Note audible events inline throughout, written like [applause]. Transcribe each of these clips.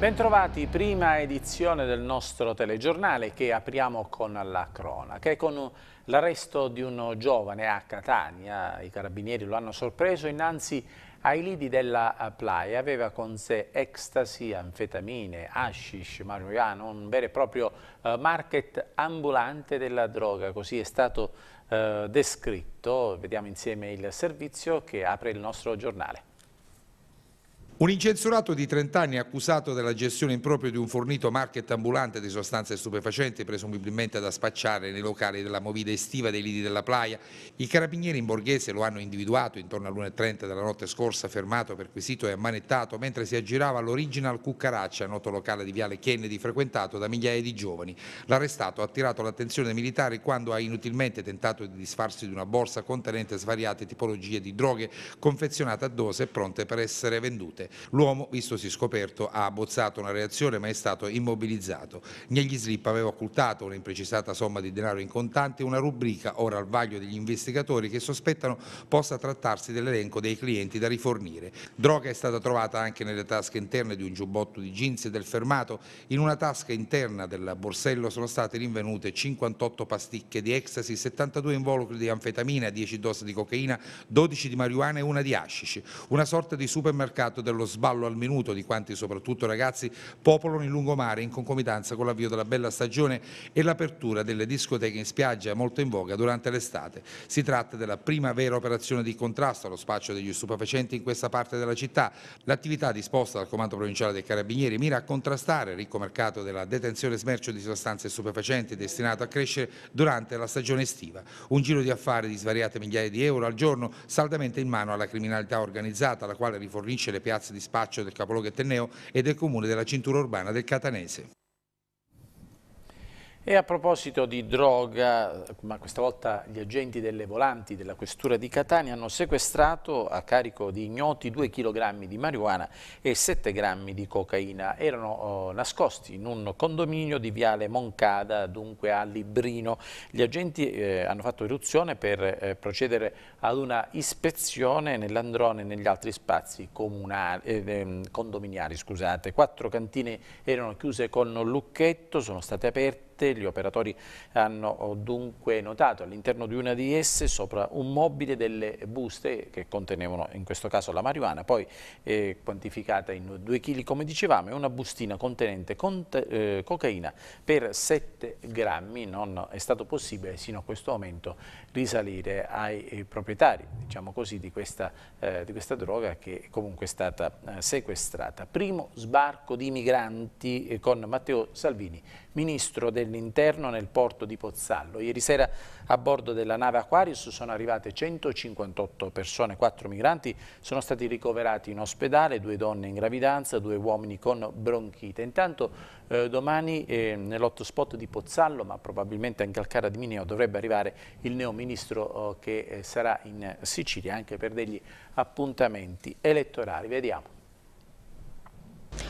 Bentrovati, prima edizione del nostro telegiornale che apriamo con la cronaca e con l'arresto di un giovane a Catania. I carabinieri lo hanno sorpreso innanzi ai lidi della playa. Aveva con sé ecstasy, anfetamine, hashish, marijuana, un vero e proprio eh, market ambulante della droga, così è stato eh, descritto. Vediamo insieme il servizio che apre il nostro giornale. Un incensurato di 30 anni accusato della gestione impropria di un fornito market ambulante di sostanze stupefacenti presumibilmente da spacciare nei locali della movida estiva dei lidi della Playa. I carabinieri in borghese lo hanno individuato intorno all'1.30 della notte scorsa, fermato, perquisito e ammanettato mentre si aggirava all'original Cuccaraccia, noto locale di Viale Kennedy frequentato da migliaia di giovani. L'arrestato ha attirato l'attenzione dei militari quando ha inutilmente tentato di disfarsi di una borsa contenente svariate tipologie di droghe confezionate a dose e pronte per essere vendute. L'uomo, vistosi scoperto, ha abbozzato una reazione ma è stato immobilizzato. Negli slip aveva occultato un'imprecisata somma di denaro in contanti e una rubrica ora al vaglio degli investigatori che sospettano possa trattarsi dell'elenco dei clienti da rifornire. Droga è stata trovata anche nelle tasche interne di un giubbotto di jeans del fermato. In una tasca interna del borsello sono state rinvenute 58 pasticche di ecstasy, 72 involucri di anfetamina, 10 dosi di cocaina, 12 di marijuana e una di hashish. Una sorta di supermercato dello lo sballo al minuto di quanti soprattutto ragazzi popolano il lungomare in concomitanza con l'avvio della bella stagione e l'apertura delle discoteche in spiaggia molto in voga durante l'estate. Si tratta della prima vera operazione di contrasto allo spaccio degli stupefacenti in questa parte della città. L'attività disposta dal Comando Provinciale dei Carabinieri mira a contrastare il ricco mercato della detenzione e smercio di sostanze stupefacenti destinato a crescere durante la stagione estiva. Un giro di affari di svariate migliaia di euro al giorno saldamente in mano alla criminalità organizzata, la quale rifornisce le piazze ex dispaccio del capoluogo etneo e del comune della cintura urbana del Catanese. E a proposito di droga, ma questa volta gli agenti delle volanti della questura di Catania hanno sequestrato a carico di ignoti 2 kg di marijuana e 7 g di cocaina. Erano oh, nascosti in un condominio di Viale Moncada, dunque a Librino. Gli agenti eh, hanno fatto irruzione per eh, procedere ad una ispezione nell'Androne e negli altri spazi eh, ehm, condominiali. Scusate. Quattro cantine erano chiuse con lucchetto, sono state aperte 7. Gli operatori hanno oh, dunque notato all'interno di una di esse sopra un mobile delle buste che contenevano in questo caso la marijuana, poi eh, quantificata in 2 kg come dicevamo, e una bustina contenente conte, eh, cocaina per 7 grammi. Non è stato possibile sino a questo momento risalire ai, eh, proprietari diciamo così, di, questa, eh, di questa droga che comunque è stata eh, sequestrata. Primo sbarco di migranti eh, con Matteo Salvini ministro dell'interno nel porto di Pozzallo. Ieri sera a bordo della nave Aquarius sono arrivate 158 persone, 4 migranti sono stati ricoverati in ospedale, due donne in gravidanza, due uomini con bronchite. Intanto eh, domani eh, nell'hotspot di Pozzallo, ma probabilmente anche al Cara di Mineo, dovrebbe arrivare il neo ministro oh, eh, che sarà in Sicilia anche per degli appuntamenti elettorali. Vediamo.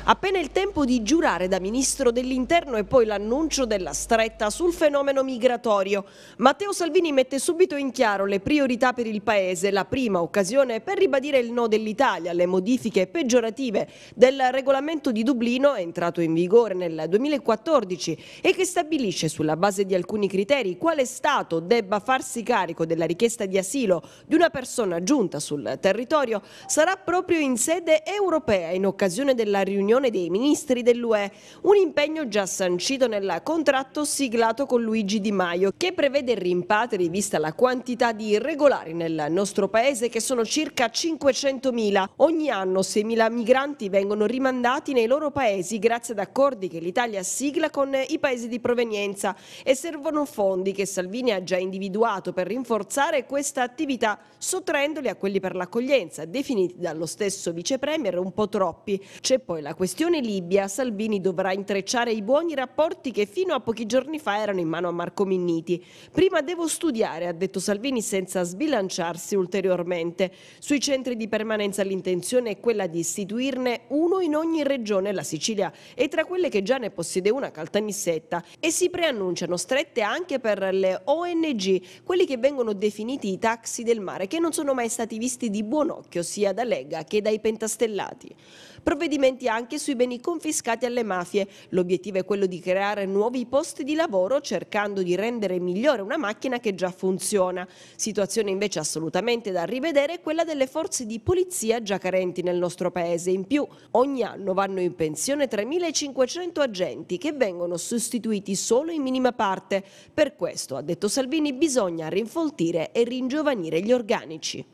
Appena il tempo di giurare da ministro dell'interno e poi l'annuncio della stretta sul fenomeno migratorio, Matteo Salvini mette subito in chiaro le priorità per il Paese, la prima occasione per ribadire il no dell'Italia alle modifiche peggiorative del regolamento di Dublino entrato in vigore nel 2014 e che stabilisce sulla base di alcuni criteri quale Stato debba farsi carico della richiesta di asilo di una persona giunta sul territorio sarà proprio in sede europea in occasione della riunione riunione dei ministri dell'UE, un impegno già sancito nel contratto siglato con Luigi Di Maio, che prevede rimpatri vista la quantità di irregolari nel nostro paese che sono circa 500.000. Ogni anno 6.000 migranti vengono rimandati nei loro paesi grazie ad accordi che l'Italia sigla con i paesi di provenienza e servono fondi che Salvini ha già individuato per rinforzare questa attività sottraendoli a quelli per l'accoglienza, definiti dallo stesso vicepremier un po' troppi. C'è poi la questione Libia, Salvini dovrà intrecciare i buoni rapporti che fino a pochi giorni fa erano in mano a Marco Minniti. Prima devo studiare, ha detto Salvini, senza sbilanciarsi ulteriormente. Sui centri di permanenza l'intenzione è quella di istituirne uno in ogni regione, la Sicilia, e tra quelle che già ne possiede una Caltanissetta. E si preannunciano strette anche per le ONG, quelli che vengono definiti i taxi del mare, che non sono mai stati visti di buon occhio sia da Lega che dai pentastellati provvedimenti anche sui beni confiscati alle mafie. L'obiettivo è quello di creare nuovi posti di lavoro cercando di rendere migliore una macchina che già funziona. Situazione invece assolutamente da rivedere è quella delle forze di polizia già carenti nel nostro paese. In più ogni anno vanno in pensione 3.500 agenti che vengono sostituiti solo in minima parte. Per questo, ha detto Salvini, bisogna rinfoltire e ringiovanire gli organici.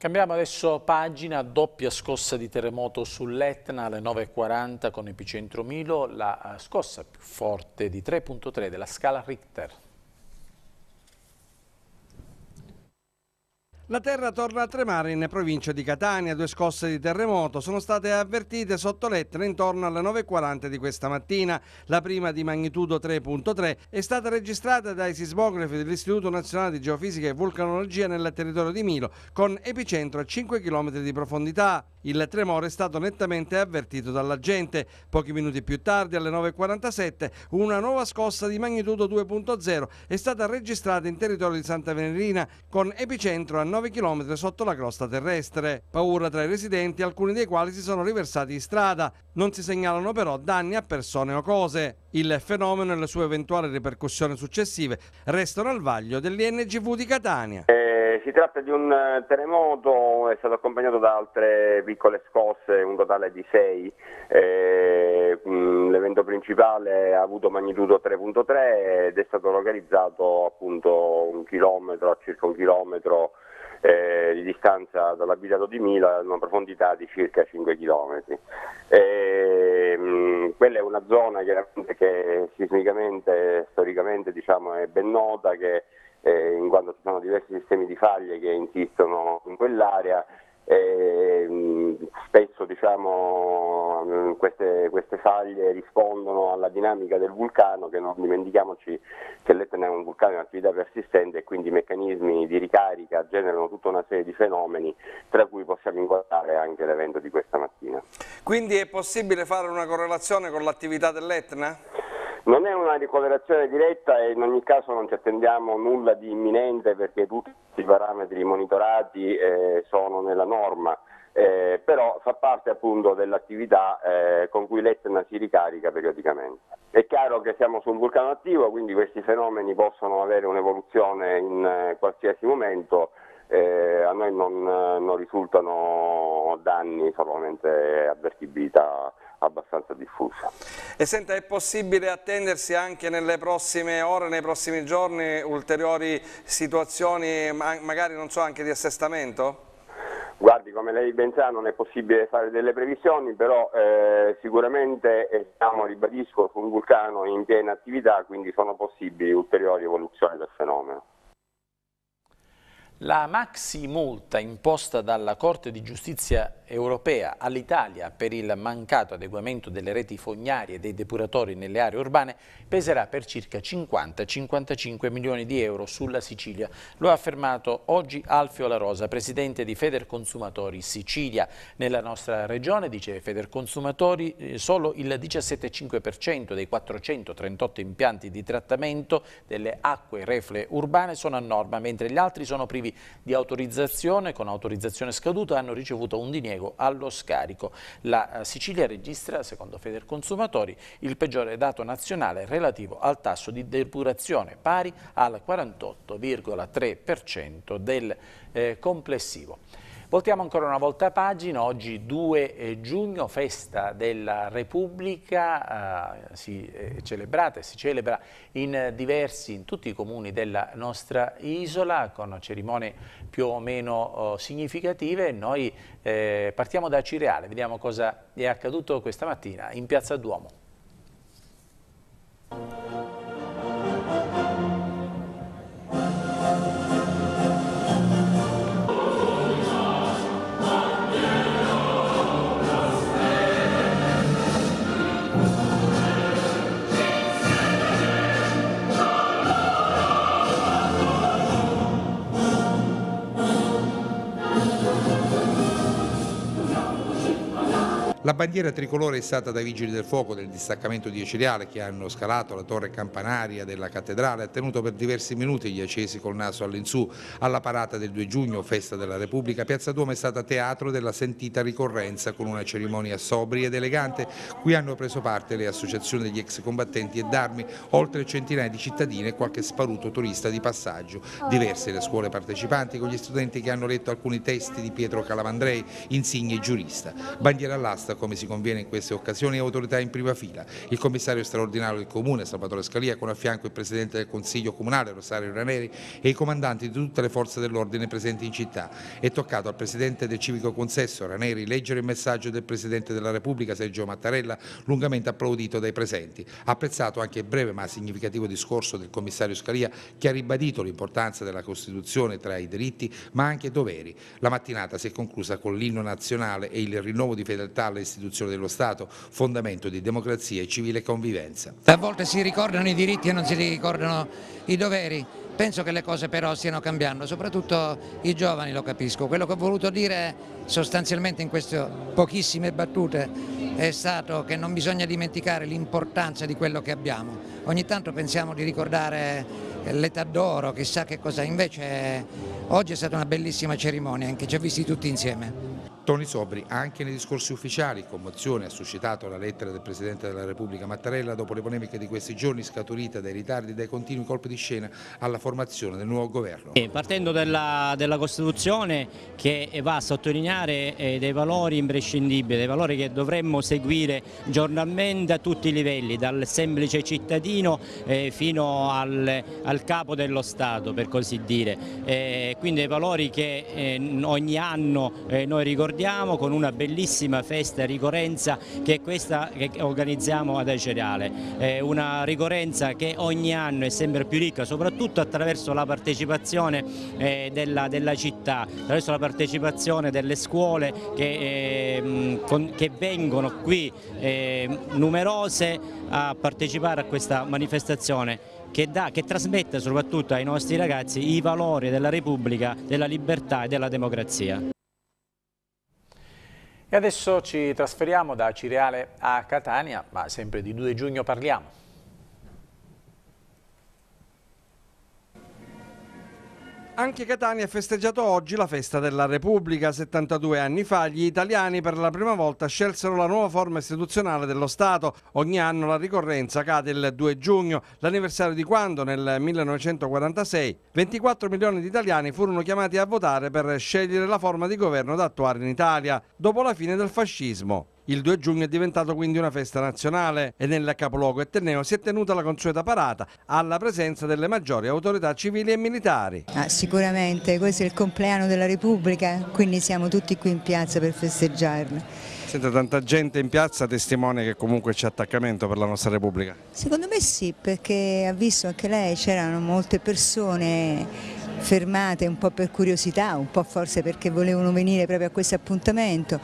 Cambiamo adesso pagina, doppia scossa di terremoto sull'Etna alle 9.40 con epicentro Milo, la eh, scossa più forte di 3.3 della scala Richter. La terra torna a tremare in provincia di Catania, due scosse di terremoto sono state avvertite sotto lettera intorno alle 9.40 di questa mattina. La prima di magnitudo 3.3 è stata registrata dai sismografi dell'Istituto Nazionale di Geofisica e Vulcanologia nel territorio di Milo, con epicentro a 5 km di profondità. Il tremore è stato nettamente avvertito dalla gente. Pochi minuti più tardi, alle 9.47, una nuova scossa di magnitudo 2.0 è stata registrata in territorio di Santa Venerina, con epicentro a 9 9 km sotto la crosta terrestre. Paura tra i residenti, alcuni dei quali si sono riversati in strada. Non si segnalano però danni a persone o cose. Il fenomeno e le sue eventuali ripercussioni successive restano al vaglio dell'INGV di Catania. Eh, si tratta di un eh, terremoto, è stato accompagnato da altre piccole scosse, un totale di 6. Eh, mm, l'evento principale ha avuto magnitudo 3.3 ed è stato localizzato appunto un chilometro, a circa un chilometro eh, di distanza dall'abitato di Mila ad una profondità di circa 5 km. E, quella è una zona che sismicamente, storicamente diciamo, è ben nota, che, eh, in quanto ci sono diversi sistemi di faglie che insistono in quell'area e ehm, spesso diciamo, mm, queste, queste, faglie rispondono alla dinamica del vulcano, che non dimentichiamoci che l'Etna è un vulcano in attività persistente e quindi i meccanismi di ricarica generano tutta una serie di fenomeni, tra cui possiamo inquadrare anche l'evento di questa mattina. Quindi è possibile fare una correlazione con l'attività dell'Etna? Non è una ricoverazione diretta e in ogni caso non ci attendiamo nulla di imminente perché tutti i parametri monitorati eh, sono nella norma, eh, però fa parte appunto dell'attività eh, con cui l'Etna si ricarica periodicamente. È chiaro che siamo su un vulcano attivo, quindi questi fenomeni possono avere un'evoluzione in eh, qualsiasi momento. Eh, a noi non, eh, non risultano danni, solamente avvertibilità abbastanza diffusa. E senta, è possibile attendersi anche nelle prossime ore, nei prossimi giorni, ulteriori situazioni, magari non so, anche di assestamento? Guardi, come lei ben sa non è possibile fare delle previsioni, però eh, sicuramente siamo, eh, ribadisco, su un vulcano in piena attività, quindi sono possibili ulteriori evoluzioni del fenomeno. La maxi multa imposta dalla Corte di Giustizia europea all'Italia per il mancato adeguamento delle reti fognarie e dei depuratori nelle aree urbane peserà per circa 50-55 milioni di euro sulla Sicilia. Lo ha affermato oggi Alfio La Rosa, presidente di Feder Consumatori Sicilia. Nella nostra regione, dice Feder Consumatori, eh, solo il 17,5% dei 438 impianti di trattamento delle acque reflue urbane sono a norma, mentre gli altri sono privi tentativi di autorizzazione con autorizzazione scaduta hanno ricevuto un diniego allo scarico. La eh, Sicilia registra, secondo Consumatori, il peggiore dato nazionale relativo al tasso di depurazione pari al 48,3% del eh, complessivo. Voltiamo ancora una volta pagina, oggi 2 eh, giugno, festa della Repubblica, eh, si è eh, celebrata e si celebra in diversi, in tutti i comuni della nostra isola, con cerimonie più o meno eh, significative. Noi eh, partiamo da Cireale, vediamo cosa è accaduto questa mattina in Piazza Duomo. bandiera tricolore è stata dai vigili del fuoco del distaccamento di Eciliale che hanno scalato la torre campanaria della cattedrale, ha tenuto per diversi minuti gli accesi col naso all'insù. Alla parata del 2 giugno, festa della Repubblica, Piazza Duomo è stata teatro della sentita ricorrenza con una cerimonia sobria ed elegante. Qui hanno preso parte le associazioni degli ex combattenti e d'armi, oltre centinaia di cittadini e qualche sparuto turista di passaggio. Diverse le scuole partecipanti con gli studenti che hanno letto alcuni testi di Pietro Calamandrei, insigne giurista. Bandiera all'asta come come si conviene in queste occasioni, autorità in prima fila. Il commissario straordinario del Comune, Salvatore Scalia, con a fianco il Presidente del Consiglio Comunale, Rosario Raneri, e i comandanti di tutte le forze dell'ordine presenti in città. È toccato al Presidente del Civico Consesso, Raneri, leggere il messaggio del Presidente della Repubblica, Sergio Mattarella, lungamente applaudito dai presenti. Apprezzato anche il breve ma significativo discorso del commissario Scalia, che ha ribadito l'importanza della Costituzione tra i diritti ma anche i doveri. La mattinata si è conclusa con l'inno nazionale e il rinnovo di fedeltà alle istituzioni Costituzione dello Stato, fondamento di democrazia e civile convivenza. A volte si ricordano i diritti e non si ricordano i doveri. Penso che le cose però stiano cambiando, soprattutto i giovani lo capisco. Quello che ho voluto dire sostanzialmente in queste pochissime battute è stato che non bisogna dimenticare l'importanza di quello che abbiamo. Ogni tanto pensiamo di ricordare l'età d'oro, chissà che cosa, invece oggi è stata una bellissima cerimonia che ci ha visti tutti insieme. Toni Sobri anche nei discorsi ufficiali, commozione ha suscitato la lettera del Presidente della Repubblica Mattarella dopo le polemiche di questi giorni scaturite dai ritardi e dai continui colpi di scena alla formazione del nuovo governo. Eh, partendo dalla, della Costituzione che eh, va a sottolineare eh, dei valori imprescindibili, dei valori che dovremmo seguire giornalmente a tutti i livelli, dal semplice cittadino fino al, al capo dello Stato per così dire, quindi dei valori che ogni anno noi ricordiamo ricordiamo con una bellissima festa ricorrenza che è questa che organizziamo ad Acereale, è una ricorrenza che ogni anno è sempre più ricca, soprattutto attraverso la partecipazione eh, della, della città, attraverso la partecipazione delle scuole che, ehm, che vengono qui ehm, numerose a partecipare a questa manifestazione che, dà, che, trasmette soprattutto ai nostri ragazzi i valori della Repubblica, della libertà e della democrazia. E adesso ci trasferiamo da Cireale a Catania, ma sempre di 2 giugno parliamo. Anche Catania ha festeggiato oggi la festa della Repubblica. 72 anni fa gli italiani per la prima volta scelsero la nuova forma istituzionale dello Stato. Ogni anno la ricorrenza cade il 2 giugno, l'anniversario di quando nel 1946 24 milioni di italiani furono chiamati a votare per scegliere la forma di governo da attuare in Italia dopo la fine del fascismo. Il 2 giugno è diventato quindi una festa nazionale e nel capoluogo etneo si è tenuta la consueta parata alla presenza delle maggiori autorità civili e militari. Ah, sicuramente, questo è il compleanno della Repubblica, quindi siamo tutti qui in piazza per festeggiarlo. Senta, tanta gente in piazza testimonia che comunque c'è attaccamento per la nostra Repubblica? Secondo me sì, perché ha visto anche lei c'erano molte persone fermate un po' per curiosità, un po' forse perché volevano venire proprio a questo appuntamento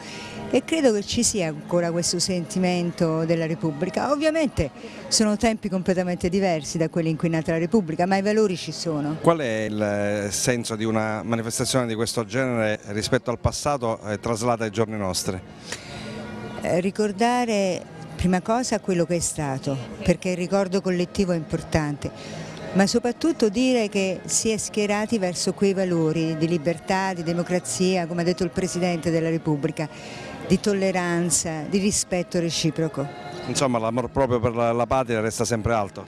e credo che ci sia ancora questo sentimento della Repubblica. Ovviamente sono tempi completamente diversi da quelli in cui è nata la Repubblica, ma i valori ci sono. Qual è il senso di una manifestazione di questo genere rispetto al passato e traslata ai giorni nostri? Eh, ricordare prima cosa quello che è stato, perché il ricordo collettivo è importante ma soprattutto dire che si è schierati verso quei valori di libertà, di democrazia, come ha detto il Presidente della Repubblica di tolleranza, di rispetto reciproco. Insomma l'amor proprio per la, la patria resta sempre alto.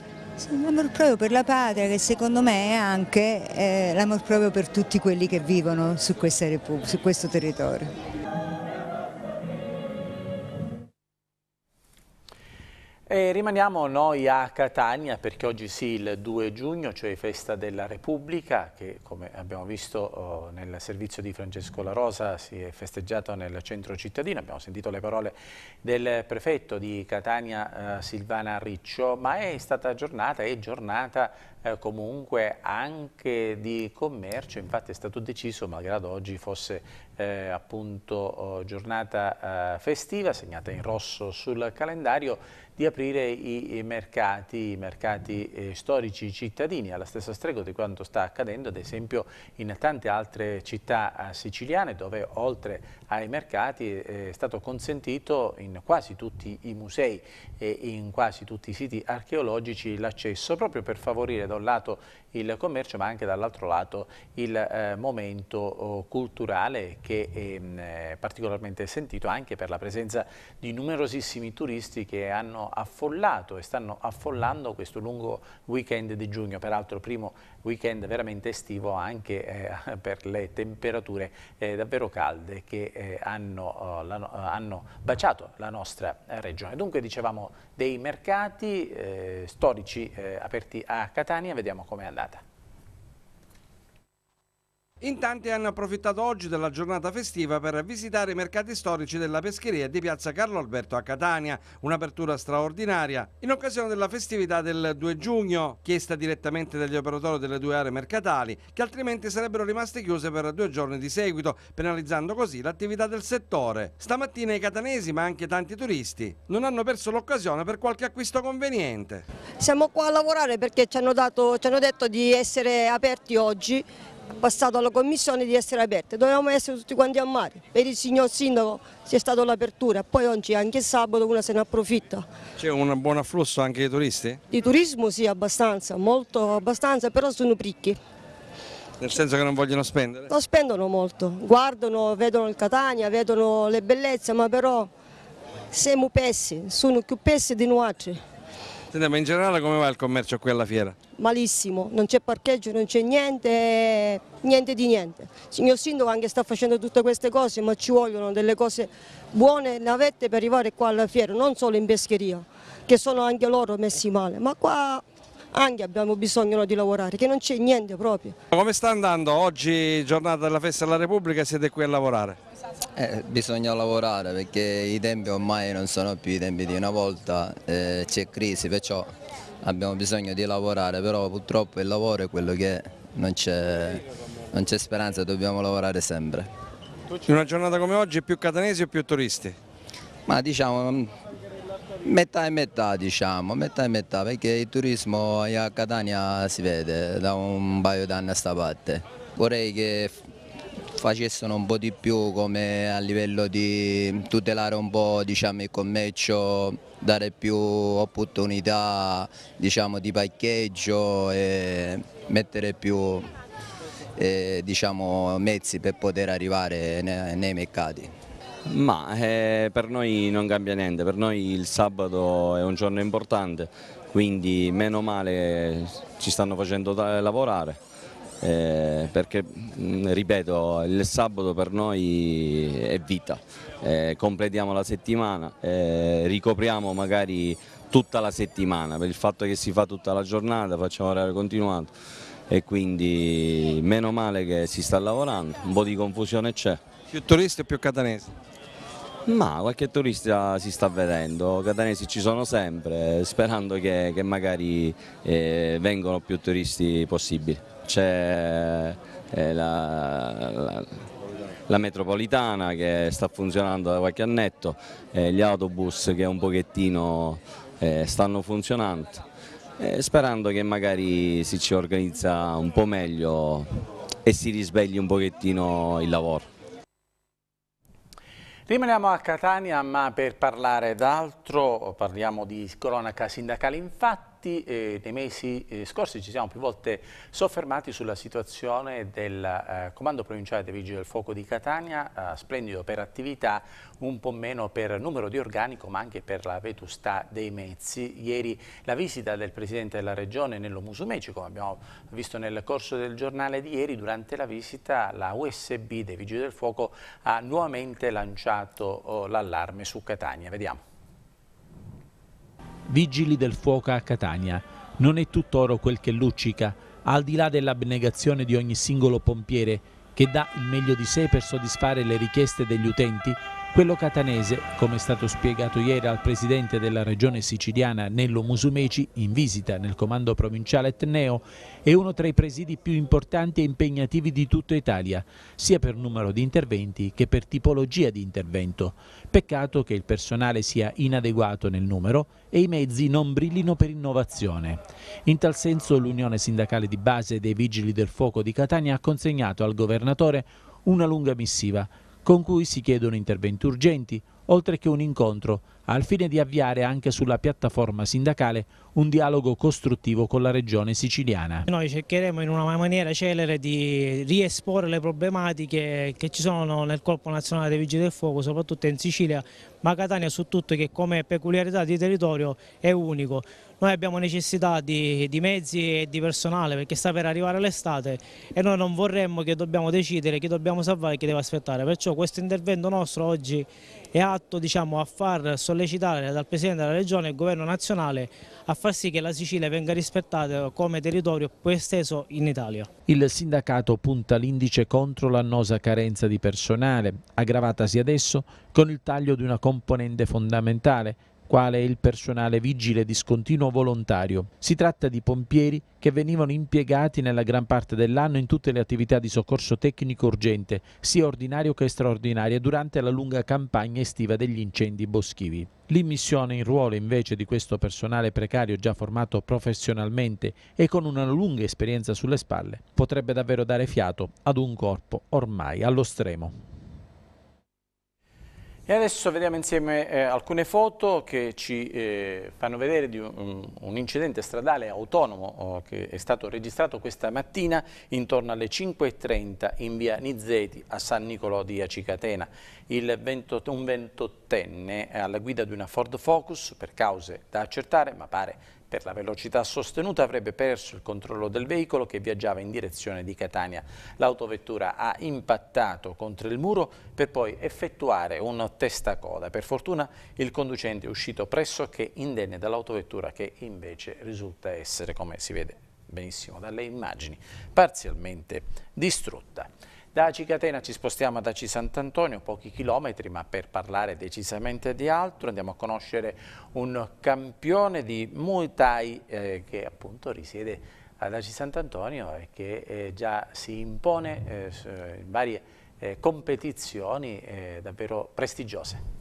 L'amor proprio per la patria che secondo me è anche eh, l'amor proprio per tutti quelli che vivono su, su questo territorio. E rimaniamo noi a Catania perché oggi sì il 2 giugno, cioè festa della Repubblica che come abbiamo visto oh, nel servizio di Francesco La Rosa si è festeggiato nel centro cittadino, abbiamo sentito le parole del prefetto di Catania eh, Silvana Riccio, ma è stata giornata, e giornata eh, comunque anche di commercio, infatti è stato deciso, malgrado oggi fosse eh, appunto oh, giornata eh, festiva, segnata in rosso sul calendario, di aprire i mercati, i mercati eh, storici cittadini, alla stessa stregua di quanto sta accadendo ad esempio in tante altre città eh, siciliane dove oltre ai mercati eh, è stato consentito in quasi tutti i musei e in quasi tutti i siti archeologici l'accesso proprio per favorire da un lato il commercio ma anche dall'altro lato il eh, momento oh, culturale che ehm, è mh, particolarmente sentito anche per la presenza di numerosissimi turisti che hanno affollato e stanno affollando questo lungo weekend di giugno, peraltro primo weekend veramente estivo anche eh, [laughs] per le temperature eh, davvero calde che eh, hanno, eh, la, eh, hanno, baciato la nostra regione. Dunque dicevamo dei mercati eh, storici aperti a Catania, vediamo com'è andata. In tanti hanno approfittato oggi della giornata festiva per visitare i mercati storici della pescheria di piazza Carlo Alberto a Catania, un'apertura straordinaria in occasione della festività del 2 giugno, chiesta direttamente dagli operatori delle due aree mercatali, che altrimenti sarebbero rimaste chiuse per due giorni di seguito, penalizzando così l'attività del settore. Stamattina i catanesi, ma anche tanti turisti, non hanno perso l'occasione per qualche acquisto conveniente. Siamo qua a lavorare perché ci hanno, dato, ci hanno detto di essere aperti oggi passato alla commissione di essere aperte, dovevamo essere tutti quanti a mare, per il signor sindaco c'è stata l'apertura, poi oggi anche sabato una se ne approfitta. C'è un buon afflusso anche di turisti? Di turismo sì, abbastanza, molto abbastanza, però sono ricchi. Nel senso che non vogliono spendere? Non spendono molto, guardano, vedono il Catania, vedono le bellezze, ma però siamo pessi, sono più pessi di noi. Ma in generale come va il commercio qui alla fiera? malissimo, non c'è parcheggio, non c'è niente, niente di niente. Il signor Sindaco anche sta facendo tutte queste cose, ma ci vogliono delle cose buone, navette per arrivare qua alla fiera, non solo in pescheria, che sono anche loro messi male, ma qua anche abbiamo bisogno di lavorare, che non c'è niente proprio. Come sta andando oggi, giornata della festa della Repubblica, siete qui a lavorare? Eh, bisogna lavorare perché i tempi ormai non sono più i tempi di una volta, eh, c'è crisi, perciò abbiamo bisogno di lavorare, però purtroppo il lavoro è quello che non c'è speranza, dobbiamo lavorare sempre. In una giornata come oggi più catanesi o più turisti? Ma diciamo metà e metà diciamo, metà e metà perché il turismo a Catania si vede da un paio d'anni a sta parte. Vorrei che facessero un po' di più come a livello di tutelare un po' diciamo, il commercio, dare più opportunità diciamo, di parcheggio e mettere più eh, diciamo, mezzi per poter arrivare nei, nei mercati. Ma eh, per noi non cambia niente, per noi il sabato è un giorno importante, quindi meno male ci stanno facendo lavorare eh, perché mm, ripeto il sabato per noi è vita, eh, completiamo la settimana, eh, ricopriamo magari tutta la settimana per il fatto che si fa tutta la giornata, facciamo orario continuato e quindi meno male che si sta lavorando, un po' di confusione c'è. Più turisti o più catanesi? Ma qualche turista si sta vedendo, catanesi ci sono sempre, sperando che, che magari eh, vengano più turisti possibili c'è eh, la, la, la, metropolitana che sta funzionando da qualche annetto, eh, gli autobus che un pochettino eh, stanno funzionando, eh, sperando che magari si ci organizza un po' meglio e si risvegli un pochettino il lavoro. Rimaniamo a Catania ma per parlare d'altro parliamo di cronaca sindacale infatti Infatti eh, nei mesi eh, scorsi ci siamo più volte soffermati sulla situazione del eh, Comando Provinciale dei Vigili del Fuoco di Catania, eh, splendido per attività, un po' meno per numero di organico ma anche per la vetustà dei mezzi. Ieri la visita del Presidente della Regione Nello Musumeci, come abbiamo visto nel corso del giornale di ieri, durante la visita la USB dei Vigili del Fuoco ha nuovamente lanciato oh, l'allarme su Catania. Vediamo. Vigili del fuoco a Catania. Non è tutt'oro quel che luccica, al di là dell'abnegazione di ogni singolo pompiere che dà il meglio di sé per soddisfare le richieste degli utenti, quello catanese, come è stato spiegato ieri al presidente della regione siciliana Nello Musumeci in visita nel comando provinciale Etneo, è uno tra i presidi più importanti e impegnativi di tutta Italia, sia per numero di interventi che per tipologia di intervento. Peccato che il personale sia inadeguato nel numero e i mezzi non brillino per innovazione. In tal senso l'Unione Sindacale di Base dei Vigili del Fuoco di Catania ha consegnato al governatore una lunga missiva con cui si chiedono interventi urgenti, oltre che un incontro al fine di avviare anche sulla piattaforma sindacale un dialogo costruttivo con la regione siciliana. Noi cercheremo in una maniera celere di riesporre le problematiche che ci sono nel Corpo Nazionale dei Vigili del Fuoco, soprattutto in Sicilia, ma Catania su tutto che come peculiarità di territorio è unico. Noi abbiamo necessità di, di mezzi e di personale perché sta per arrivare l'estate e noi non vorremmo che dobbiamo decidere chi dobbiamo salvare e chi deve aspettare, perciò questo intervento nostro oggi è atto diciamo, a far sollevare sollecitare dal Presidente della Regione e il Governo nazionale a far sì che la Sicilia venga rispettata come territorio più esteso in Italia. Il sindacato punta l'indice contro l'annosa carenza di personale, aggravatasi adesso con il taglio di una componente fondamentale, quale il personale vigile discontinuo volontario. Si tratta di pompieri che venivano impiegati nella gran parte dell'anno in tutte le attività di soccorso tecnico urgente, sia ordinario che straordinario, durante la lunga campagna estiva degli incendi boschivi. L'immissione in ruolo invece di questo personale precario già formato professionalmente e con una lunga esperienza sulle spalle potrebbe davvero dare fiato ad un corpo ormai allo stremo. E adesso vediamo insieme eh, alcune foto che ci eh, fanno vedere di un, un incidente stradale autonomo oh, che è stato registrato questa mattina intorno alle 5.30 in via Nizzeti a San Nicolò di Acicatena. Il 20, un ventottenne eh, alla guida di una Ford Focus per cause da accertare ma pare per la velocità sostenuta avrebbe perso il controllo del veicolo che viaggiava in direzione di Catania. L'autovettura ha impattato contro il muro per poi effettuare un testacoda. Per fortuna il conducente è uscito pressoché indenne dall'autovettura che invece risulta essere, come si vede benissimo dalle immagini, parzialmente distrutta. Da Aci Catena ci spostiamo ad Aci Sant'Antonio, pochi chilometri, ma per parlare decisamente di altro andiamo a conoscere un campione di Muay Thai eh, che appunto risiede ad Aci Sant'Antonio e che eh, già si impone eh, in varie eh, competizioni eh, davvero prestigiose.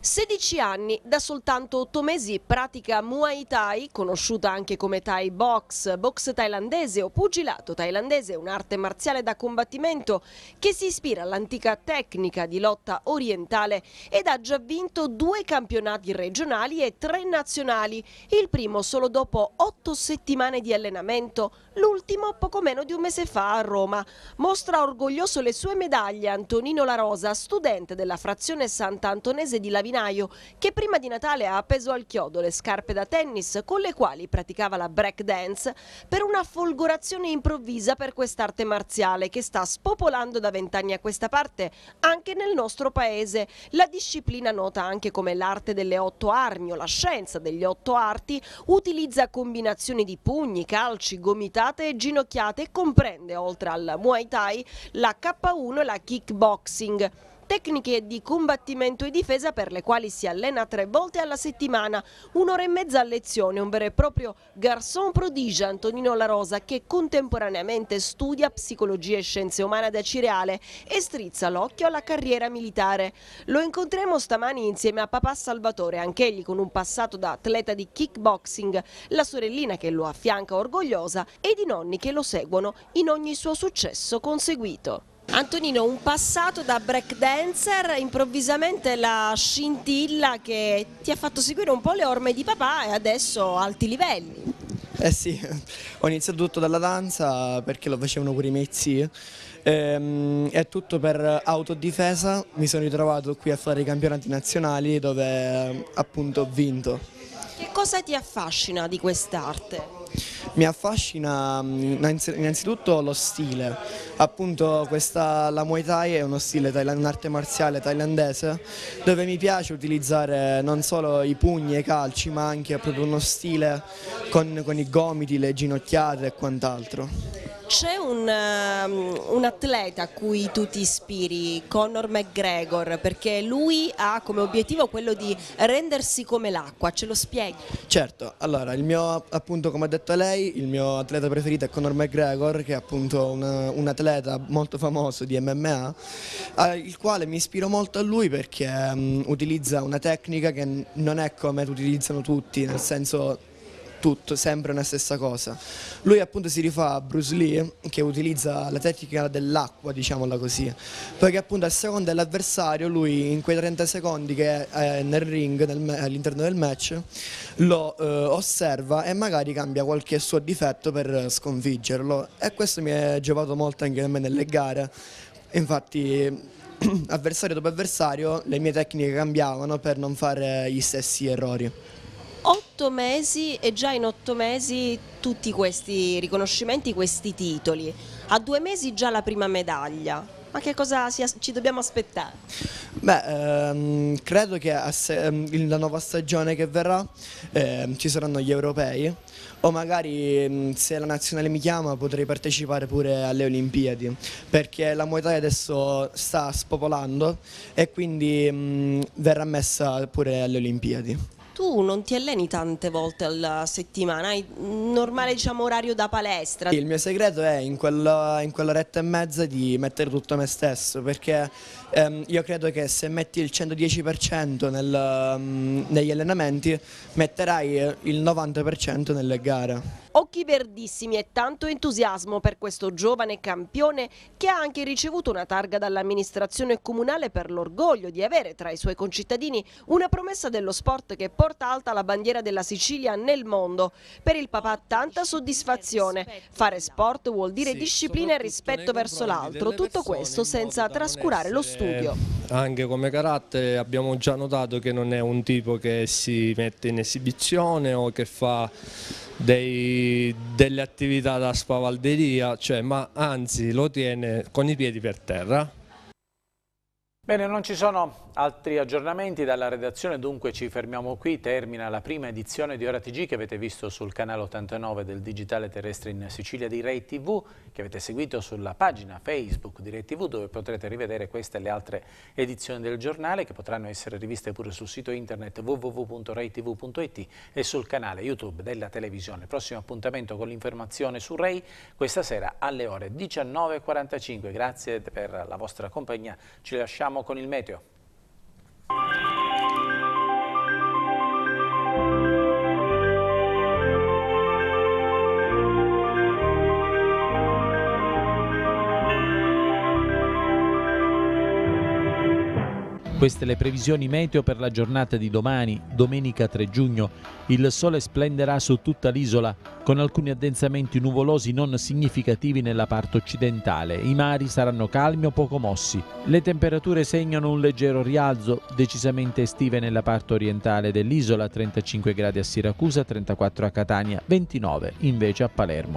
16 anni, da soltanto 8 mesi pratica Muay Thai, conosciuta anche come Thai Box, box thailandese o pugilato thailandese, un'arte marziale da combattimento che si ispira all'antica tecnica di lotta orientale ed ha già vinto due campionati regionali e tre nazionali, il primo solo dopo 8 settimane di allenamento l'ultimo poco meno di un mese fa a Roma. Mostra orgoglioso le sue medaglie Antonino La Rosa, studente della frazione Sant'Antonese di Lavinaio, che prima di Natale ha appeso al chiodo le scarpe da tennis con le quali praticava la break dance per una folgorazione improvvisa per quest'arte marziale che sta spopolando da vent'anni a questa parte anche nel nostro paese. La disciplina nota anche come l'arte delle otto armi o la scienza degli otto arti utilizza combinazioni di pugni, calci, gomitate e ginocchiate e comprende, oltre al Muay Thai, la K1 e la kickboxing tecniche di combattimento e difesa per le quali si allena tre volte alla settimana, un'ora e mezza a lezione, un vero e proprio garçon prodigio Antonino La Rosa che contemporaneamente studia psicologia e scienze umane da Cireale e strizza l'occhio alla carriera militare. Lo incontriamo stamani insieme a papà Salvatore, anch'egli con un passato da atleta di kickboxing, la sorellina che lo affianca orgogliosa ed i nonni che lo seguono in ogni suo successo conseguito. Antonino, un passato da break dancer, improvvisamente la scintilla che ti ha fatto seguire un po' le orme di papà e adesso alti livelli. Eh sì, [laughs] ho iniziato tutto dalla danza perché lo facevano pure i miei zii ehm, tutto per autodifesa mi sono ritrovato qui a fare i campionati nazionali dove appunto ho vinto. Che cosa ti affascina di quest'arte? Mi affascina mm, innanzitutto lo stile, appunto questa, la Muay Thai è uno stile, un'arte marziale thailandese dove mi piace utilizzare non solo i pugni e i calci ma anche proprio uno stile con, con i gomiti, le ginocchiate e quant'altro. C'è un, um, un, atleta a cui tu ti ispiri, Conor McGregor, perché lui ha come obiettivo quello di rendersi come l'acqua, ce lo spieghi? Certo, allora il mio, appunto come ha detto lei, il mio atleta preferito è Conor McGregor che è appunto un, un atleta molto famoso di MMA, il quale mi ispiro molto a lui perché um, utilizza una tecnica che non è come utilizzano tutti, nel senso tutto, sempre la stessa cosa. Lui appunto si rifà a Bruce Lee che utilizza la tecnica dell'acqua, diciamola così, perché appunto a seconda dell'avversario lui in quei 30 secondi che è nel ring, all'interno del match, lo eh, osserva e magari cambia qualche suo difetto per sconfiggerlo e questo mi è giovato molto anche a me nelle gare, infatti [clears throat] avversario dopo avversario le mie tecniche cambiavano per non fare gli stessi errori otto mesi e già in otto mesi tutti questi riconoscimenti, questi titoli. A due mesi già la prima medaglia. Ma che cosa ci dobbiamo aspettare? Beh, ehm, credo che ehm, la nuova stagione che verrà ehm, ci saranno gli europei o magari ehm, se la nazionale mi chiama potrei partecipare pure alle Olimpiadi perché la Muay Thai adesso sta spopolando e quindi mh, mm, verrà messa pure alle Olimpiadi tu non ti alleni tante volte alla settimana, hai un normale diciamo, orario da palestra. Il mio segreto è in, quell'oretta in quell e mezza di mettere tutto me stesso, perché ehm, io credo che se metti il 110% nel, um, negli allenamenti metterai il 90% nelle gare. Occhi verdissimi e tanto entusiasmo per questo giovane campione che ha anche ricevuto una targa dall'amministrazione comunale per l'orgoglio di avere tra i suoi concittadini una promessa dello sport che porta alta la bandiera della Sicilia nel mondo. Per il papà tanta soddisfazione. Fare sport vuol dire sì, disciplina e rispetto verso l'altro, tutto questo senza trascurare lo studio. Anche come carattere abbiamo già notato che non è un tipo che si mette in esibizione o che fa dei, delle attività da spavalderia, cioè, ma anzi lo tiene con i piedi per terra. Bene, non ci sono Altri aggiornamenti dalla redazione, dunque ci fermiamo qui, termina la prima edizione di Ora TG che avete visto sul canale 89 del Digitale Terrestre in Sicilia di Rai TV, che avete seguito sulla pagina Facebook di Rai TV dove potrete rivedere queste e le altre edizioni del giornale che potranno essere riviste pure sul sito internet www.raitv.it e sul canale YouTube della televisione. Prossimo appuntamento con l'informazione su Rai questa sera alle ore 19.45. Grazie per la vostra compagnia, ci lasciamo con il meteo. Thank you. Queste le previsioni meteo per la giornata di domani, domenica 3 giugno. Il sole splenderà su tutta l'isola, con alcuni addensamenti nuvolosi non significativi nella parte occidentale. I mari saranno calmi o poco mossi. Le temperature segnano un leggero rialzo, decisamente estive nella parte orientale dell'isola, 35 gradi a Siracusa, 34 a Catania, 29 invece a Palermo.